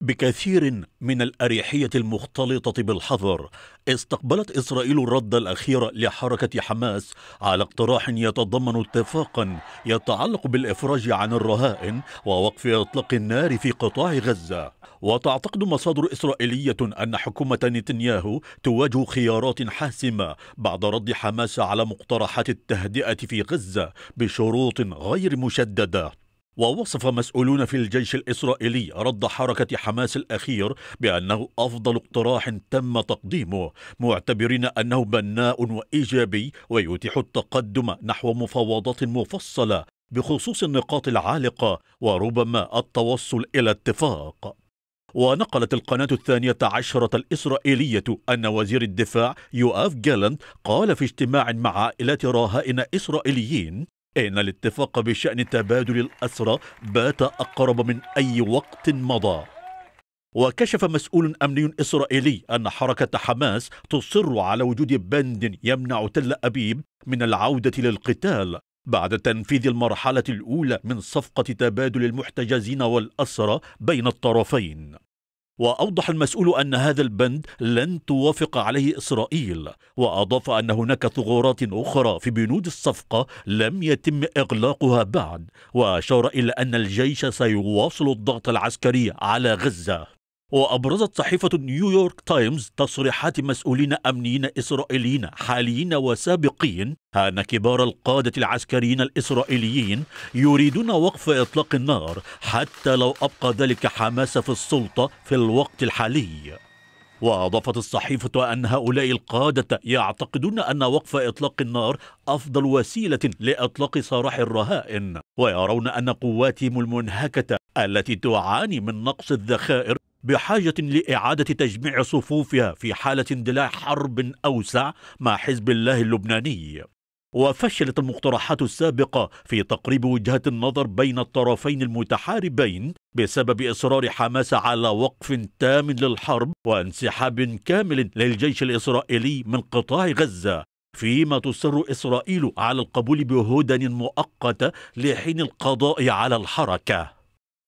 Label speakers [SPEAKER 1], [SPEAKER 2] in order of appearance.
[SPEAKER 1] بكثير من الأريحية المختلطة بالحذر استقبلت إسرائيل الرد الأخير لحركة حماس على اقتراح يتضمن اتفاقا يتعلق بالإفراج عن الرهائن ووقف إطلاق النار في قطاع غزة وتعتقد مصادر إسرائيلية أن حكومة نتنياهو تواجه خيارات حاسمة بعد رد حماس على مقترحات التهدئة في غزة بشروط غير مشددة ووصف مسؤولون في الجيش الإسرائيلي رد حركة حماس الأخير بأنه أفضل اقتراح تم تقديمه معتبرين أنه بناء وإيجابي ويتيح التقدم نحو مفاوضات مفصلة بخصوص النقاط العالقة وربما التوصل إلى اتفاق ونقلت القناة الثانية عشرة الإسرائيلية أن وزير الدفاع يؤاف جالنت قال في اجتماع مع عائلات رهائن إسرائيليين إن الاتفاق بشأن تبادل الأسرى بات أقرب من أي وقت مضى وكشف مسؤول أمني إسرائيلي أن حركة حماس تصر على وجود بند يمنع تل أبيب من العودة للقتال بعد تنفيذ المرحلة الأولى من صفقة تبادل المحتجزين والأسرى بين الطرفين واوضح المسؤول ان هذا البند لن توافق عليه اسرائيل واضاف ان هناك ثغرات اخرى في بنود الصفقه لم يتم اغلاقها بعد واشار الى ان الجيش سيواصل الضغط العسكري على غزه وأبرزت صحيفة نيويورك تايمز تصريحات مسؤولين أمنيين إسرائيليين حاليين وسابقين أن كبار القادة العسكريين الإسرائيليين يريدون وقف إطلاق النار حتى لو أبقى ذلك حماس في السلطة في الوقت الحالي وأضافت الصحيفة أن هؤلاء القادة يعتقدون أن وقف إطلاق النار أفضل وسيلة لإطلاق سراح الرهائن ويرون أن قواتهم المنهكة التي تعاني من نقص الذخائر بحاجة لإعادة تجميع صفوفها في حالة اندلاع حرب أوسع مع حزب الله اللبناني وفشلت المقترحات السابقة في تقريب وجهة النظر بين الطرفين المتحاربين بسبب إصرار حماس على وقف تام للحرب وانسحاب كامل للجيش الإسرائيلي من قطاع غزة فيما تصر إسرائيل على القبول بهدن مؤقتة لحين القضاء على الحركة